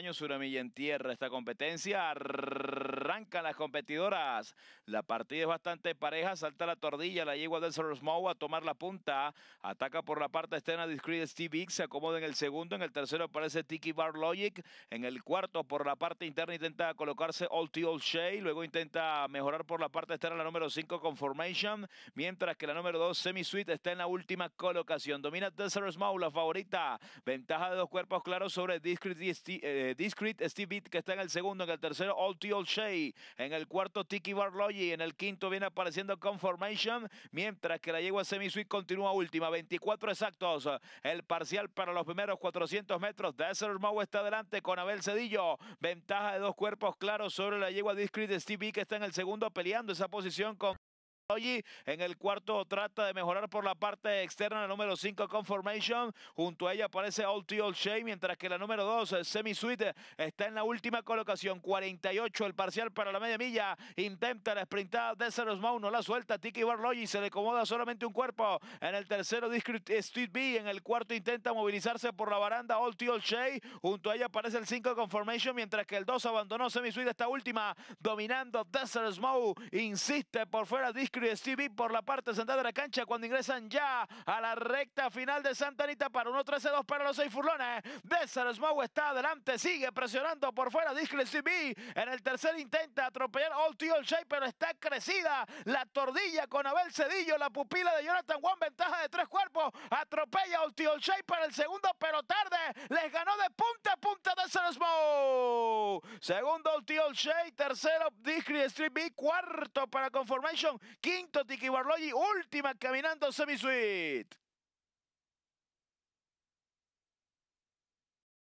en tierra esta competencia. arranca las competidoras. La partida es bastante pareja. Salta la tordilla, la yegua del Small a tomar la punta. Ataca por la parte externa Discreet Steve Se acomoda en el segundo. En el tercero aparece Tiki Bar Logic. En el cuarto por la parte interna intenta colocarse All T Luego intenta mejorar por la parte externa la número 5 Formation. Mientras que la número 2 Semi Suite está en la última colocación. Domina Desert Small, la favorita. Ventaja de dos cuerpos claros sobre Discreet Steve. Eh, eh, Discreet Steve Beat, que está en el segundo, en el tercero, All T All Shea, en el cuarto, Tiki Barlogi, en el quinto viene apareciendo Conformation, mientras que la yegua semi Suite continúa última, 24 exactos, el parcial para los primeros 400 metros, Desert Mow está adelante con Abel Cedillo, ventaja de dos cuerpos claros sobre la yegua Discrete Steve Beat, que está en el segundo, peleando esa posición con en el cuarto trata de mejorar por la parte externa la número 5 Conformation. Junto a ella aparece Old T old Shea, mientras que la número 2 eh, Semi Suite eh, está en la última colocación. 48 el parcial para la media milla. Intenta la sprintada Desert Smoke, no la suelta. Tiki Barlogi se le acomoda solamente un cuerpo. En el tercero Street B. En el cuarto intenta movilizarse por la baranda Old T old Shea. Junto a ella aparece el 5 Conformation, mientras que el 2 abandonó Semi Suite. Esta última dominando Desert Smoke. Insiste por fuera Discrete y Stevie por la parte central de la cancha cuando ingresan ya a la recta final de Santa Anita para 1-13-2 para los seis furlones. Desert Smoke está adelante, sigue presionando por fuera discre Stevie En el tercer intenta atropellar Old T All Shape, pero está crecida la tordilla con Abel Cedillo, la pupila de Jonathan Juan, ventaja de tres cuerpos. Atropella Old T para el segundo, pero tarde. Les ganó de punta a punta Desert Smoke. Segundo, Tio Shea. Tercero, Discreet Street B. Cuarto para Conformation. Quinto, Tiki Barloji, Última, caminando semi